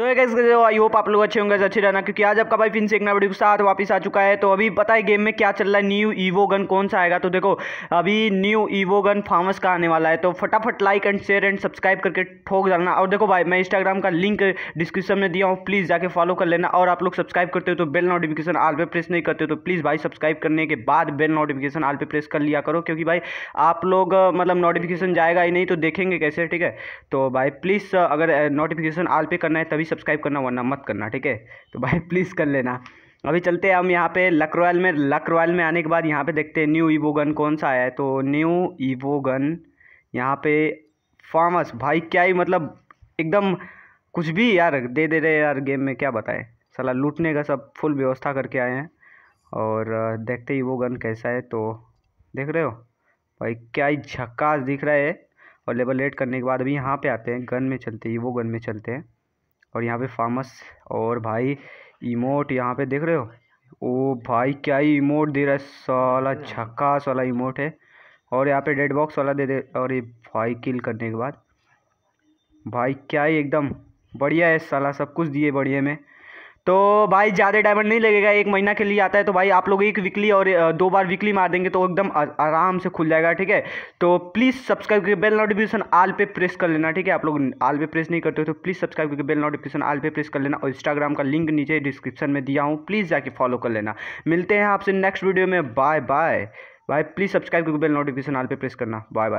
तो एक गैस जो आई होप आप लोग अच्छे होंगे अच्छे रहना क्योंकि आज आपका भाई फिर से एक ना वीडियो के साथ वापस आ चुका है तो अभी पता है गेम में क्या चल रहा है न्यू ईवो गन कौन सा आएगा तो देखो अभी न्यू ईवो गन फार्मस का आने वाला है तो फटाफट like and share and subscribe करके ठोक डालना और देखो भाई मैं इंस्टाग्राम का लिंक डिस्क्रिप्शन में दिया हूँ प्लीज़ जाके फॉलो कर लेना और आप लोग सब्सक्राइब करते हो तो बेल नोटिफिकेशन आल पे प्रेस नहीं करते तो प्लीज़ भाई सब्सक्राइब करने के बाद बेल नोटिफिकेशन आल पे प्रेस कर लिया करो क्योंकि भाई आप लोग मतलब नोटिफिकेशन जाएगा ही नहीं तो देखेंगे कैसे ठीक है तो भाई प्लीज़ अगर नोटिफिकेशन आल पे करना है तभी सब्सक्राइब करना वरना मत करना ठीक है तो भाई प्लीज़ कर लेना अभी चलते हैं हम यहाँ पे लक रॉयल में लक रॉयल में आने के बाद यहाँ पे देखते हैं न्यू ईवो गन कौन सा आया है तो न्यू ईवो गन यहाँ पे फार्मस भाई क्या ही मतलब एकदम कुछ भी यार दे दे रहे यार गेम में क्या बताएं साला लूटने का सब फुल व्यवस्था करके आए हैं और देखते ही वो गन कैसा है तो देख रहे हो भाई क्या ही झक्का दिख रहा है और लेबल लेट करने के बाद अभी यहाँ पे आते हैं गन में चलते ही वो गन में चलते हैं और यहाँ पे फार्मस और भाई इमोट यहाँ पे देख रहे हो ओ भाई क्या ही इमोट दे रहा है सला झक्कास अच्छा। वाला इमोट है और यहाँ पे डेड बॉक्स वाला दे दे और ये भाई किल करने के बाद भाई क्या ही एकदम बढ़िया है सला सब कुछ दिए बढ़िया में तो भाई ज़्यादा डायमंड नहीं लगेगा एक महीना के लिए आता है तो भाई आप लोग एक वीकली और दो बार वीकली मार देंगे तो एकदम आराम से खुल जाएगा ठीक है तो प्लीज़ सब्सक्राइब करके बेल नोटिफिकेशन आल पे प्रेस कर लेना ठीक है आप लोग आल पे प्रेस नहीं करते हो तो प्लीज़ सब्सक्राइब करके बेल नोटिफिकेशन आल पे प्रेस कर लेना और इंस्टाग्राम का लिंक नीचे डिस्क्रिप्शन में दिया हूँ प्लीज़ जाके फॉलो कर लेना मिलते हैं आपसे नेक्स्ट वीडियो में bye bye bye please subscribe करके बेल नोटिफिकेशन आल पे प्रेस करना बाय बाय